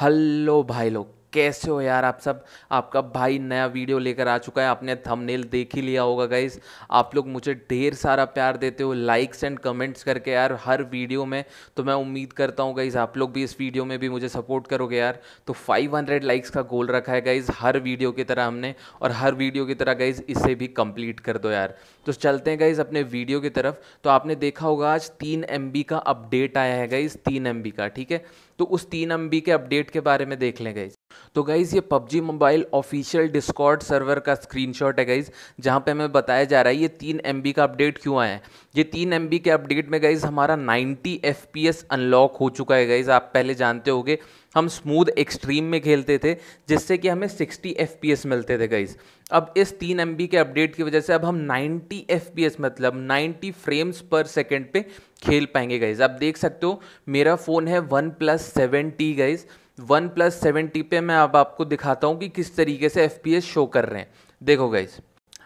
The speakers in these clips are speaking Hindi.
हेलो भाई लोग कैसे हो यार आप सब आपका भाई नया वीडियो लेकर आ चुका है आपने थंबनेल देख ही लिया होगा गाइज आप लोग मुझे ढेर सारा प्यार देते हो लाइक्स एंड कमेंट्स करके यार हर वीडियो में तो मैं उम्मीद करता हूँ गाइज आप लोग भी इस वीडियो में भी मुझे सपोर्ट करोगे यार तो 500 लाइक्स का गोल रखा है गाइज हर वीडियो की तरह हमने और हर वीडियो की तरह गाइज इसे भी कंप्लीट कर दो यार तो चलते हैं गाइज अपने वीडियो की तरफ तो आपने देखा होगा आज तीन एम का अपडेट आया है गाइज तीन एम का ठीक है तो उस तीन एम के अपडेट के बारे में देख लें गई तो गाइज़ ये PUBG mobile official Discord server का स्क्रीनशॉट है गाइज़ जहाँ पे हमें बताया जा रहा है ये तीन एम का अपडेट क्यों आया है ये तीन एम के अपडेट में गाइज़ हमारा 90 एफ अनलॉक हो चुका है गाइज़ आप पहले जानते होंगे हम स्मूथ एक्सट्रीम में खेलते थे जिससे कि हमें 60 एफ मिलते थे गाइज अब इस तीन एम के अपडेट की वजह से अब हम 90 एफ मतलब 90 फ्रेम्स पर सेकेंड पे खेल पाएंगे गाइज आप देख सकते हो मेरा फ़ोन है one plus seven T guys one plus seven T पे मैं अब आपको दिखाता हूँ कि किस तरीके से एफ शो कर रहे हैं देखो गाइज़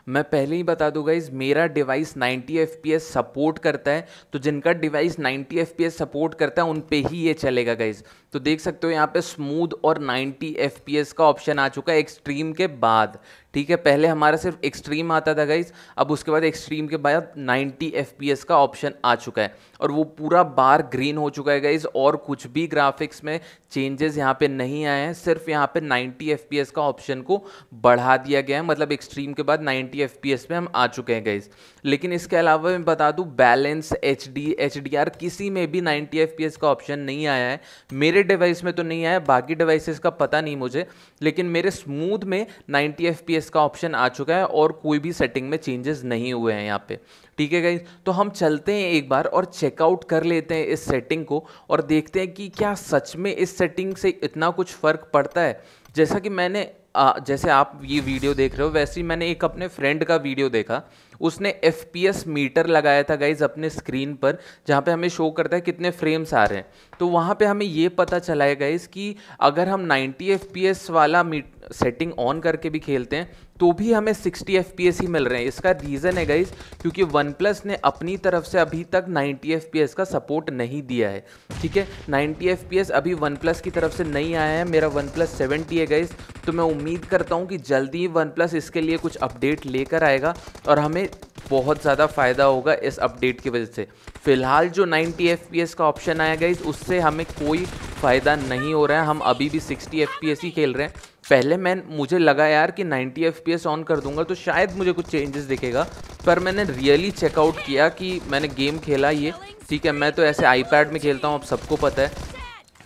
मैं पहले ही बता दूंगा गाइज मेरा डिवाइस 90 एफ सपोर्ट करता है तो जिनका डिवाइस 90 एफ सपोर्ट करता है उन पे ही ये चलेगा गाइज तो देख सकते हो यहाँ पे स्मूथ और 90 एफ का ऑप्शन आ चुका है एक्सट्रीम के बाद ठीक है पहले हमारा सिर्फ एक्सट्रीम आता था गाइज अब उसके बाद एक्सट्रीम के बाद 90 एफ का ऑप्शन आ चुका है और वो पूरा बार ग्रीन हो चुका है गाइज और कुछ भी ग्राफिक्स में चेंजेस यहाँ पे नहीं आए हैं सिर्फ यहाँ पे 90 एफ का ऑप्शन को बढ़ा दिया गया है मतलब एक्सट्रीम के बाद 90 एफ में हम आ चुके हैं गाइज लेकिन इसके अलावा मैं बता दूँ बैलेंस एच डी एच किसी में भी नाइन्टी एफ का ऑप्शन नहीं आया है मेरे डिवाइस में तो नहीं आया बाकी डिवाइसेस का पता नहीं मुझे लेकिन मेरे स्मूथ में नाइन्टी एफ इसका ऑप्शन आ चुका है और कोई भी सेटिंग में चेंजेस नहीं हुए हैं यहाँ पे ठीक है गाइज तो हम चलते हैं एक बार और चेकआउट कर लेते हैं इस सेटिंग को और देखते हैं कि क्या सच में इस सेटिंग से इतना कुछ फ़र्क पड़ता है जैसा कि मैंने आ, जैसे आप ये वीडियो देख रहे हो वैसे ही मैंने एक अपने फ्रेंड का वीडियो देखा उसने एफ मीटर लगाया था गाइज अपने स्क्रीन पर जहाँ पे हमें शो करता है कितने फ्रेम्स आ रहे हैं तो वहाँ पे हमें ये पता चला है गाइज कि अगर हम 90 एफ वाला मीट सेटिंग ऑन करके भी खेलते हैं तो भी हमें 60 एफ ही मिल रहे हैं इसका रीज़न है गाइज क्योंकि वन प्लस ने अपनी तरफ से अभी तक 90 एफ का सपोर्ट नहीं दिया है ठीक है 90 एफ अभी वन प्लस की तरफ से नहीं आया है मेरा वन प्लस सेवेंटी है गाइज तो मैं उम्मीद करता हूँ कि जल्दी ही वन प्लस इसके लिए कुछ अपडेट लेकर आएगा और हमें बहुत ज़्यादा फ़ायदा होगा इस अपडेट की वजह से फ़िलहाल जो 90 एफ का ऑप्शन आया गाइज उससे हमें कोई फ़ायदा नहीं हो रहा है हम अभी भी 60 एफ ही खेल रहे हैं पहले मैं मुझे लगा यार कि 90 एफ ऑन कर दूंगा तो शायद मुझे कुछ चेंजेस दिखेगा पर मैंने रियली चेकआउट किया कि मैंने गेम खेला ये ठीक है मैं तो ऐसे आईपैड में खेलता हूँ अब सबको पता है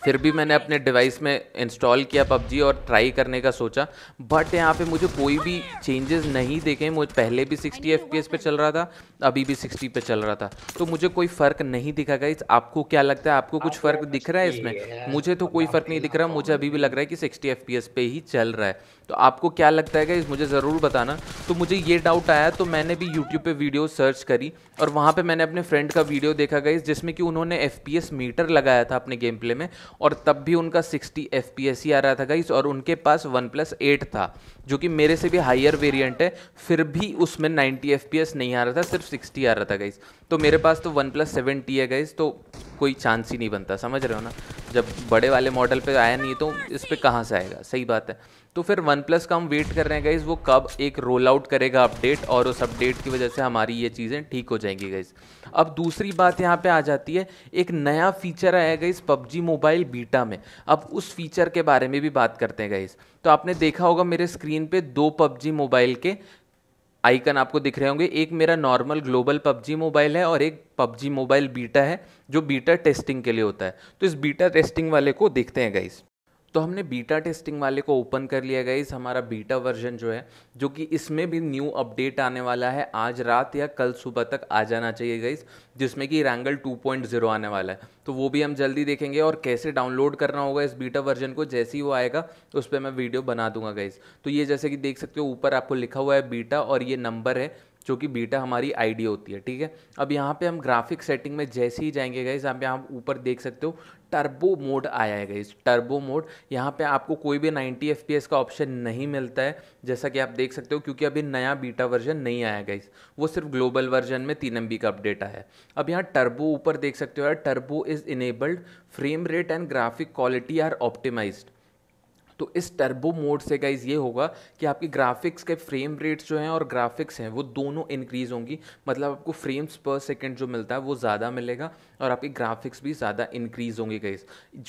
फिर भी मैंने अपने डिवाइस में इंस्टॉल किया पबजी और ट्राई करने का सोचा बट यहाँ पे मुझे कोई भी चेंजेस नहीं देखे मुझे पहले भी 60 एफ पे चल रहा था अभी भी 60 पे चल रहा था तो मुझे कोई फ़र्क नहीं दिखा गाइज आपको क्या लगता है आपको कुछ फ़र्क दिख रहा है इसमें मुझे तो कोई फ़र्क नहीं दिख रहा मुझे अभी भी लग रहा है कि सिक्सटी एफ पे ही चल रहा है तो आपको क्या लगता है इस मुझे ज़रूर बताना तो मुझे ये डाउट आया तो मैंने भी यूट्यूब पर वीडियो सर्च करी और वहाँ पर मैंने अपने फ्रेंड का वीडियो देखा गाइज जिसमें कि उन्होंने एफ मीटर लगाया था अपने गेम प्ले में और तब भी उनका 60 एफ ही आ रहा था गाइस और उनके पास वन प्लस एट था जो कि मेरे से भी हायर वेरियंट है फिर भी उसमें 90 एफ नहीं आ रहा था सिर्फ 60 आ रहा था गाइस तो मेरे पास तो वन प्लस सेवन है गाइस तो कोई चांस ही नहीं बनता समझ रहे हो ना जब बड़े वाले मॉडल पे आया नहीं तो इस पर कहाँ से आएगा सही बात है तो फिर वन प्लस का हम वेट कर रहे हैं गाइज़ वो कब एक रोल आउट करेगा अपडेट और उस अपडेट की वजह से हमारी ये चीज़ें ठीक हो जाएंगी गाइज़ अब दूसरी बात यहाँ पे आ जाती है एक नया फीचर आया इस पबजी मोबाइल बीटा में अब उस फीचर के बारे में भी बात करते हैं गाइज़ तो आपने देखा होगा मेरे स्क्रीन पे दो पबजी मोबाइल के आइकन आपको दिख रहे होंगे एक मेरा नॉर्मल ग्लोबल पबजी मोबाइल है और एक पबजी मोबाइल बीटा है जो बीटा टेस्टिंग के लिए होता है तो इस बीटा टेस्टिंग वाले को देखते हैं गाइस तो हमने बीटा टेस्टिंग वाले को ओपन कर लिया गया इस हमारा बीटा वर्जन जो है जो कि इसमें भी न्यू अपडेट आने वाला है आज रात या कल सुबह तक आ जाना चाहिए गई जिसमें कि रैंगल 2.0 आने वाला है तो वो भी हम जल्दी देखेंगे और कैसे डाउनलोड करना होगा इस बीटा वर्जन को जैसे ही वो आएगा उस पर मैं वीडियो बना दूंगा गाइस तो ये जैसे कि देख सकते हो ऊपर आपको लिखा हुआ है बीटा और ये नंबर है जो कि बीटा हमारी आईडी होती है ठीक है अब यहाँ पे हम ग्राफिक सेटिंग में जैसे ही जाएंगे गाइज यहाँ पे आप ऊपर देख सकते हो टर्बो मोड आया है गाइज टर्बो मोड यहाँ पे आपको कोई भी 90 एफ का ऑप्शन नहीं मिलता है जैसा कि आप देख सकते हो क्योंकि अभी नया बीटा वर्जन नहीं आया गाइज वो सिर्फ ग्लोबल वर्जन में तीन एम का अपडेट आया है अब यहाँ टर्बो ऊपर देख सकते हो यार turbo is enabled frame rate and graphic quality are optimised तो इस टर्बो मोड से गाइज ये होगा कि आपकी ग्राफिक्स के फ्रेम रेट्स जो हैं और ग्राफिक्स हैं वो दोनों इंक्रीज़ होंगी मतलब आपको फ्रेम्स पर सेकेंड जो मिलता है वो ज़्यादा मिलेगा और आपके ग्राफिक्स भी ज़्यादा इंक्रीज़ होंगे गई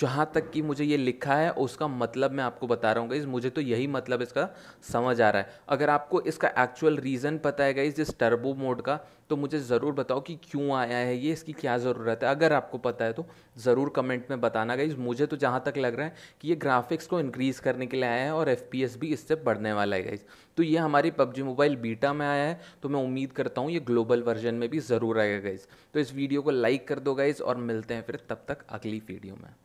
जहाँ तक कि मुझे ये लिखा है उसका मतलब मैं आपको बता रहा हूँ गई मुझे तो यही मतलब इसका समझ आ रहा है अगर आपको इसका एक्चुअल रीज़न पता है गई जिस टर्बो मोड का तो मुझे ज़रूर बताओ कि क्यों आया है ये इसकी क्या ज़रूरत है अगर आपको पता है तो ज़रूर कमेंट में बताना गई मुझे तो जहाँ तक लग रहा है कि ये ग्राफिक्स को इंक्रीज़ करने के लिए आया है और एफ भी इससे बढ़ने वाला है गाइज तो ये हमारी पबजी मोबाइल बीटा में आया है तो मैं उम्मीद करता हूँ ये ग्लोबल वर्जन में भी ज़रूर आएगा गाइज तो इस वीडियो को लाइक कर दो गई गाइज और मिलते हैं फिर तब तक अगली वीडियो में